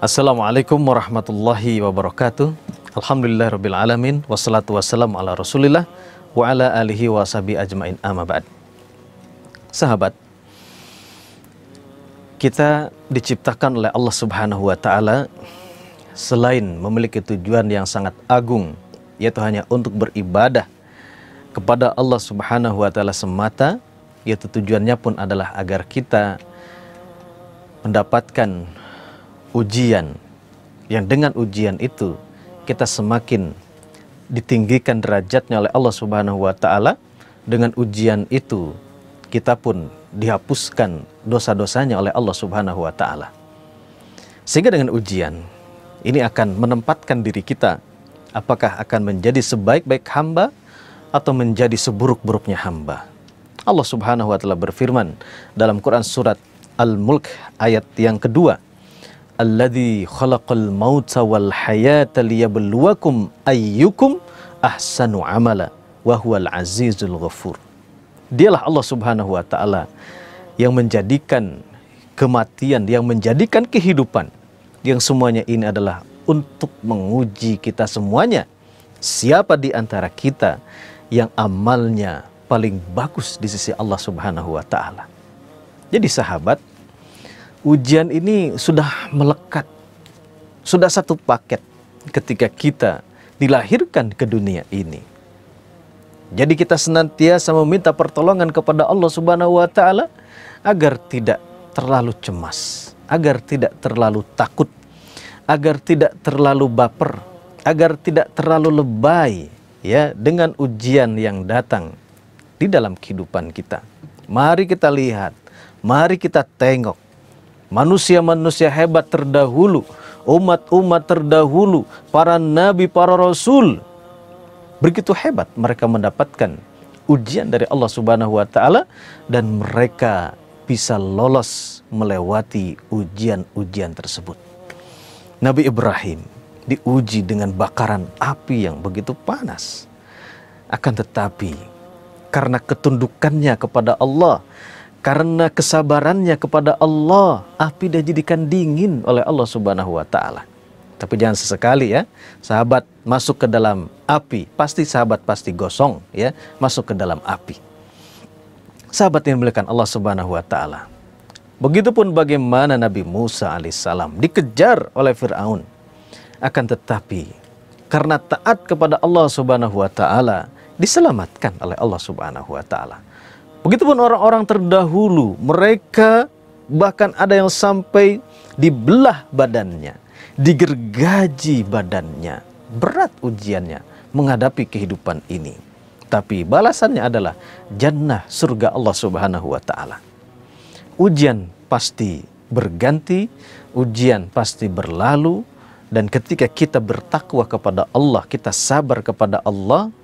Assalamualaikum warahmatullahi wabarakatuh. Alhamdulillah rabbil alamin wassalatu wassalamu ala Rasulillah wa ala alihi wa ajmain amma ba'd. Sahabat, kita diciptakan oleh Allah Subhanahu wa taala selain memiliki tujuan yang sangat agung yaitu hanya untuk beribadah kepada Allah Subhanahu wa taala semata, yaitu tujuannya pun adalah agar kita mendapatkan ujian yang dengan ujian itu kita semakin ditinggikan derajatnya oleh Allah Subhanahu wa taala. Dengan ujian itu kita pun dihapuskan dosa-dosanya oleh Allah Subhanahu wa taala. Sehingga dengan ujian ini akan menempatkan diri kita apakah akan menjadi sebaik-baik hamba atau menjadi seburuk-buruknya hamba. Allah Subhanahu wa taala berfirman dalam Quran surat Al-Mulk ayat yang kedua, "Alladzi khalaqal mauta wal hayata liyabluwakum ayyukum ahsanu amala wa huwal azizul ghafur." Dialah Allah Subhanahu wa taala yang menjadikan kematian, yang menjadikan kehidupan. Yang semuanya ini adalah untuk menguji kita semuanya. Siapa di antara kita yang amalnya paling bagus di sisi Allah Subhanahu wa taala. Jadi sahabat, ujian ini sudah melekat. Sudah satu paket ketika kita dilahirkan ke dunia ini. Jadi kita senantiasa meminta pertolongan kepada Allah Subhanahu wa taala agar tidak terlalu cemas, agar tidak terlalu takut, agar tidak terlalu baper, agar tidak terlalu lebay, ya dengan ujian yang datang di dalam kehidupan kita. Mari kita lihat, mari kita tengok manusia-manusia hebat terdahulu, umat-umat terdahulu, para nabi, para rasul. Begitu hebat mereka mendapatkan ujian dari Allah Subhanahu wa taala dan mereka bisa lolos melewati ujian-ujian tersebut. Nabi Ibrahim diuji dengan bakaran api yang begitu panas. Akan tetapi, karena ketundukannya kepada Allah, karena kesabarannya kepada Allah, api dah jadikan dingin oleh Allah Subhanahu wa taala. Tapi jangan sesekali ya, sahabat masuk ke dalam api, pasti sahabat pasti gosong ya, masuk ke dalam api. Sahabat yang dimuliakan Allah Subhanahu wa taala. Begitupun bagaimana Nabi Musa alaihissalam dikejar oleh Firaun akan tetapi karena taat kepada Allah Subhanahu wa taala diselamatkan oleh Allah Subhanahu wa taala. Begitupun orang-orang terdahulu, mereka bahkan ada yang sampai dibelah badannya, digergaji badannya. Berat ujiannya menghadapi kehidupan ini. Tapi balasannya adalah jannah surga Allah Subhanahu wa taala. Ujian pasti berganti, ujian pasti berlalu, dan ketika kita bertakwa kepada Allah, kita sabar kepada Allah,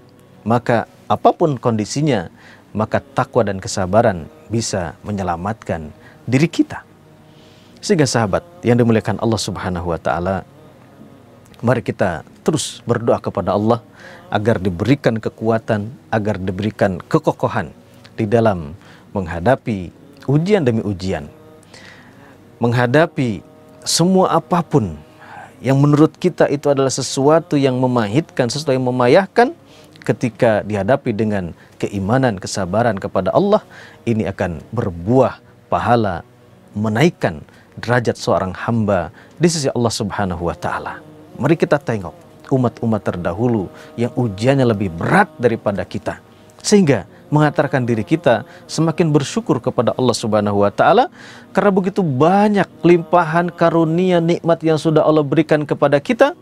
maka apapun kondisinya, maka takwa dan kesabaran bisa menyelamatkan diri kita. Sehingga sahabat yang dimuliakan Allah Subhanahu wa taala, mari kita terus berdoa kepada Allah agar diberikan kekuatan, agar diberikan kekokohan di dalam menghadapi ujian demi ujian. Menghadapi semua apapun yang menurut kita itu adalah sesuatu yang memahitkan, sesuatu yang memayahkan ketika dihadapi dengan keimanan, kesabaran kepada Allah, ini akan berbuah pahala menaikkan derajat seorang hamba di sisi Allah Subhanahu wa taala. Mari kita tengok umat-umat terdahulu yang ujiannya lebih berat daripada kita. Sehingga mengantarkan diri kita semakin bersyukur kepada Allah Subhanahu wa taala karena begitu banyak limpahan karunia nikmat yang sudah Allah berikan kepada kita.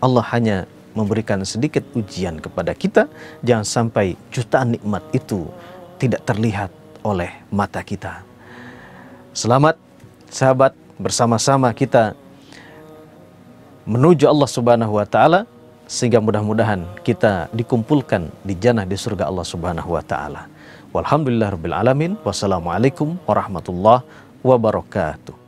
Allah hanya memberikan sedikit ujian kepada kita jangan sampai jutaan nikmat itu tidak terlihat oleh mata kita. Selamat sahabat bersama-sama kita menuju Allah Subhanahu wa taala sehingga mudah-mudahan kita dikumpulkan di jannah di surga Allah Subhanahu wa taala. Walhamdulillahirabbil alamin. Wassalamualaikum warahmatullahi wabarakatuh.